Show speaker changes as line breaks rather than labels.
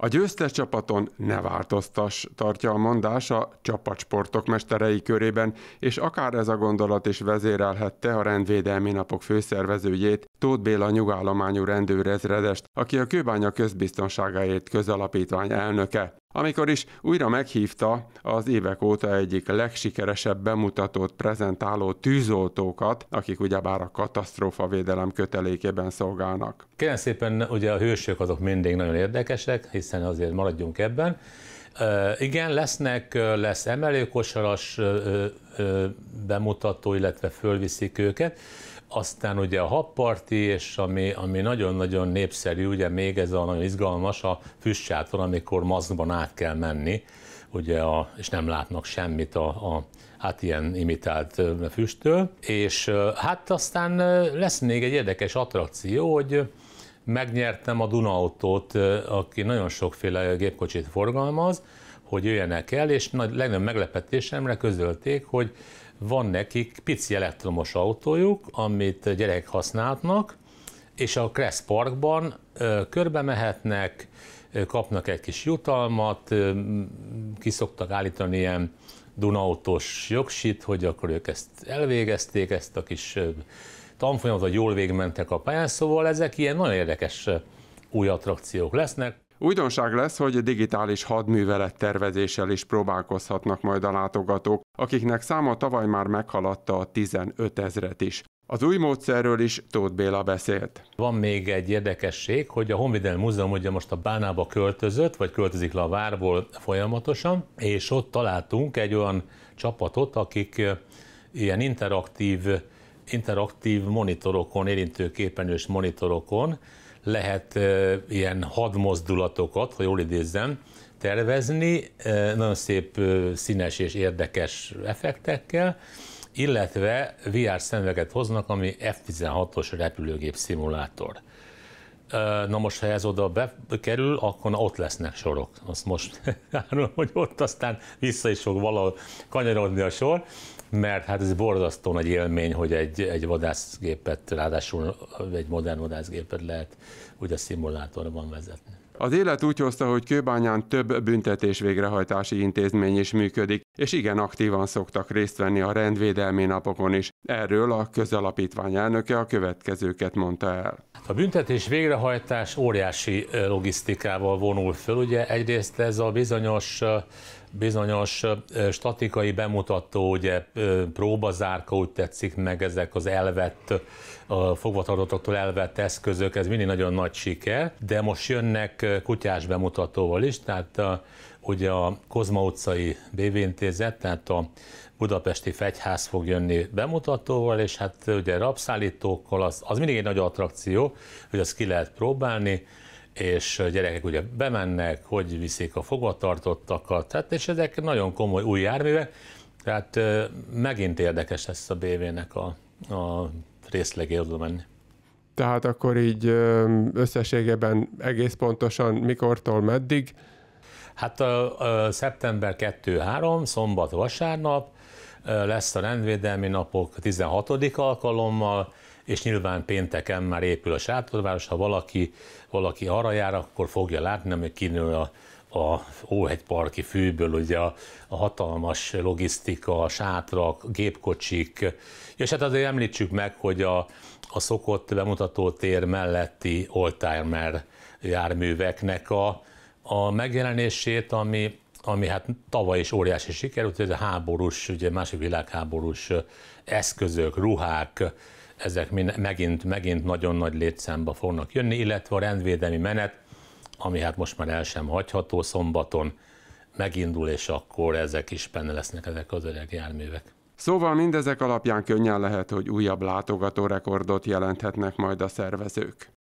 A győztes csapaton ne változtas, tartja a mondás a csapatsportok mesterei körében, és akár ez a gondolat is vezérelhette a rendvédelmi napok főszervezőjét, Tóth Béla nyugállományú rendőrezredest, aki a Kőbánya közbiztonságáért közalapítvány elnöke amikor is újra meghívta az évek óta egyik legsikeresebb bemutatót, prezentáló tűzoltókat, akik ugyebár a katasztrófa védelem kötelékében szolgálnak.
Kérem szépen, ugye a hősök azok mindig nagyon érdekesek, hiszen azért maradjunk ebben. igen, lesznek, lesz emelőkosaras uh, bemutató, illetve fölviszik őket. Aztán ugye a habparti, és ami, ami nagyon-nagyon népszerű, ugye még ez a nagyon izgalmas, a füstsátor, amikor maszkban át kell menni, ugye a, és nem látnak semmit a, a hát ilyen imitált füsttől, és hát aztán lesz még egy érdekes attrakció, hogy megnyertem a autót, aki nagyon sokféle gépkocsit forgalmaz, hogy jöjjenek el, és nagy, legnagyobb meglepetésemre közölték, hogy van nekik pici elektromos autójuk, amit gyerekek használnak, és a Crest Parkban körbe mehetnek, kapnak egy kis jutalmat, ki szoktak állítani ilyen Dunautós jogsit, hogy akkor ők ezt elvégezték, ezt a kis tanfolyamot, vagy jól végmentek a pályán, szóval ezek ilyen nagyon érdekes új attrakciók lesznek.
Újdonság lesz, hogy digitális hadművelet tervezéssel is próbálkozhatnak majd a látogatók, akiknek száma tavaly már meghaladta a 15 ezret is. Az új módszerről is Tóth Béla beszélt. Van még egy érdekesség, hogy a Honvédelmi
Múzeum ugye most a Bánába költözött, vagy költözik le a várból folyamatosan, és ott találtunk egy olyan csapatot, akik ilyen interaktív, interaktív monitorokon, érintőképernyős monitorokon lehet ilyen hadmozdulatokat, ha jól idézzem, tervezni, nagyon szép színes és érdekes effektekkel, illetve VR szemüveget hoznak, ami F-16-os repülőgép szimulátor. Na most, ha ez oda bekerül, akkor na, ott lesznek sorok. Azt most árulom, hogy ott aztán vissza is fog valahol kanyarodni a sor, mert hát ez borzasztó nagy élmény, hogy egy, egy vadászgépet, ráadásul egy modern vadászgépet lehet úgy a szimulátorban vezetni.
Az élet úgy hozta, hogy Kőbányán több büntetés végrehajtási intézmény is működik és igen aktívan szoktak részt venni a rendvédelmi napokon is. Erről a közalapítvány elnöke a következőket mondta el. Hát a büntetés végrehajtás óriási
logisztikával vonul föl. Ugye egyrészt ez a bizonyos bizonyos statikai bemutató, ugye próbazárka úgy tetszik meg, ezek az elvett, a fogvatartottaktól elvett eszközök, ez mindig nagyon nagy siker, de most jönnek kutyás bemutatóval is, tehát ugye a Kozma utcai BV intézet, tehát a budapesti fegyház fog jönni bemutatóval, és hát ugye rabszállítókkal, az, az mindig egy nagy attrakció, hogy azt ki lehet próbálni, és a gyerekek ugye bemennek, hogy viszik a fogvatartottakat, tehát és ezek nagyon komoly új járművek, tehát megint érdekes lesz a BV-nek a, a részlegé menni.
Tehát akkor így összességében egész pontosan mikortól meddig
Hát a, a szeptember 2-3, szombat, vasárnap lesz a rendvédelmi napok 16. alkalommal, és nyilván pénteken már épül a sátorváros, ha valaki, valaki arra jár, akkor fogja látni, ami kinő a, a Óhegyparki fűből, ugye a, a hatalmas logisztika, a sátrak, gépkocsik, és hát azért említsük meg, hogy a, a szokott tér melletti oldtimer járműveknek a, a megjelenését, ami, ami hát tavaly is óriási siker, úgyhogy ez a háborús, ugye másik világháborús eszközök, ruhák, ezek mind, megint, megint nagyon nagy létszámba fognak jönni, illetve a rendvédelmi menet, ami hát most már el sem hagyható szombaton, megindul, és akkor ezek is benne lesznek ezek az öreg járművek.
Szóval mindezek alapján könnyen lehet, hogy újabb látogató rekordot jelenthetnek majd a szervezők.